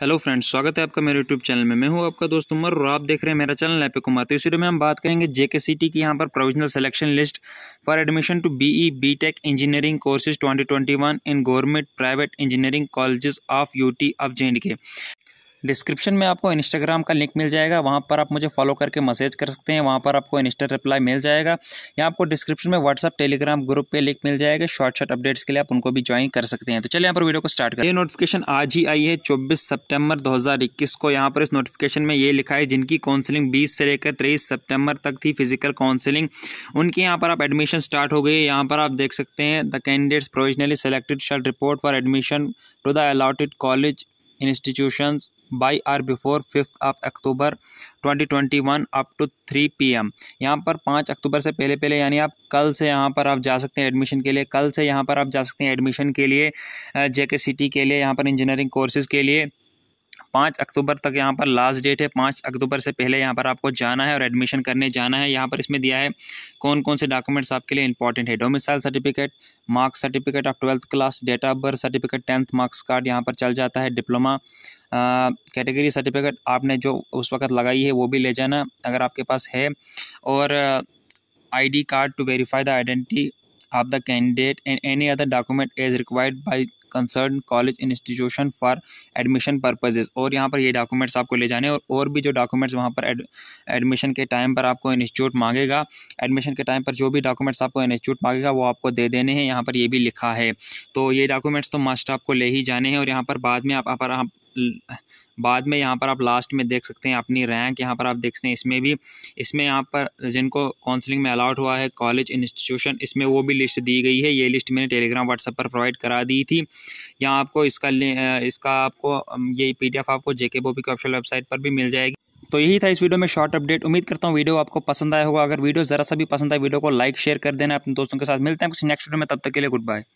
hello friends स्वागत है आपका मेरे यूट्यूब चैनल में मैं हूं आपका दोस्त उमर और आप देख रहे हैं मेरा चैनल एपे कुमार तो इस वीडियो में हम बात करेंगे जेके सिटी की यहां पर provisional selection list for admission to BE BTech engineering courses 2021 in government private engineering colleges of UT of J K description में आपको इंस्टाग्राम का लिंक मिल जाएगा वहाँ पर आप मुझे फॉलो करके मैसेज कर सकते हैं वहाँ पर आपको इंस्टा रिप्लाई मिल जाएगा या आपको डिस्क्रिप्शन में व्हाट्सअप टेलीग्राम ग्रुप पे लिंक मिल जाएगा शॉर्ट शॉर्ट अपडेट्स के लिए आप उनको भी ज्वाइन कर सकते हैं तो चलिए यहाँ पर वीडियो को स्टार्ट करें ये नोटिफिकेशन आज ही आई है चौबीस सेप्टेम्बर दो को यहाँ पर इस नोटिफिकेशन में ये लिखा है जिनकी काउंसिलिंग बीस से लेकर तेईस सेप्टेम्बर तक थी फिजिकल काउंसिलिंग उनके यहाँ पर आप एडमिशन स्टार्ट हो गई यहाँ पर आप देख सकते हैं the candidates provisionally selected shall report for admission to the allotted college institutions by or before fifth of October 2021 up to 3 PM यहाँ पर पाँच अक्टूबर से पहले पहले यानी आप कल से यहाँ पर आप जा सकते हैं एडमिशन के लिए कल से यहाँ पर आप जा सकते हैं एडमिशन के लिए जेके सिटी के लिए यहाँ पर इंजीनियरिंग कोर्सेज़ के लिए पाँच अक्टूबर तक यहाँ पर लास्ट डेट है पाँच अक्टूबर से पहले यहाँ पर आपको जाना है और एडमिशन करने जाना है यहाँ पर इसमें दिया है कौन कौन से डॉक्यूमेंट्स आपके लिए इंपॉर्टेंट है domicile certificate marks certificate of twelfth class date of birth certificate tenth marks card यहाँ पर चल जाता है डिप्लोमा कैटेगरी सर्टिफिकेट आपने जो उस वक्त लगाई है वो भी ले जाना अगर आपके पास है और ID card to verify the identity of the candidate and any other document is required by concern college institution for admission purposes और यहाँ पर ये डॉक्यूमेंट्स आपको ले जाने और और भी जो डॉक्यूमेंट्स वहाँ पर एडमिशन के टाइम पर आपको इंस्टीट्यूट मांगेगा एडमिशन के टाइम पर जो भी डॉक्यूमेंट्स आपको इंस्टीट्यूट मांगेगा वो आपको दे देने हैं यहाँ पर ये भी लिखा है तो ये डॉक्यूमेंट्स तो मस्ट आपको ले ही जाने हैं और यहाँ पर बाद में आप, आप, आप बाद में यहाँ पर आप लास्ट में देख सकते हैं अपनी रैंक यहाँ पर आप देख सकते हैं इसमें भी इसमें यहाँ पर जिनको काउंसलिंग में अलाउट हुआ है कॉलेज इंस्टीट्यूशन इसमें वो भी लिस्ट दी गई है ये लिस्ट मैंने टेलीग्राम व्हाट्सएप पर प्रोवाइड करा दी थी यहाँ आपको इसका इसका आपको ये पी आपको जेके के की ऑफिशियल वेबसाइट पर भी मिल जाएगी तो यही था इस वीडियो में शॉर्ट अपडेट उम्मीद करता हूँ वीडियो आपको पसंद आया होगा अगर वीडियो ज़रा सा भी पसंद आए वीडियो को लाइक शेयर कर देना अपने दोस्तों के साथ मिलते हैं कुछ नेक्स्ट वीडियो में तब तक के लिए गुड बाय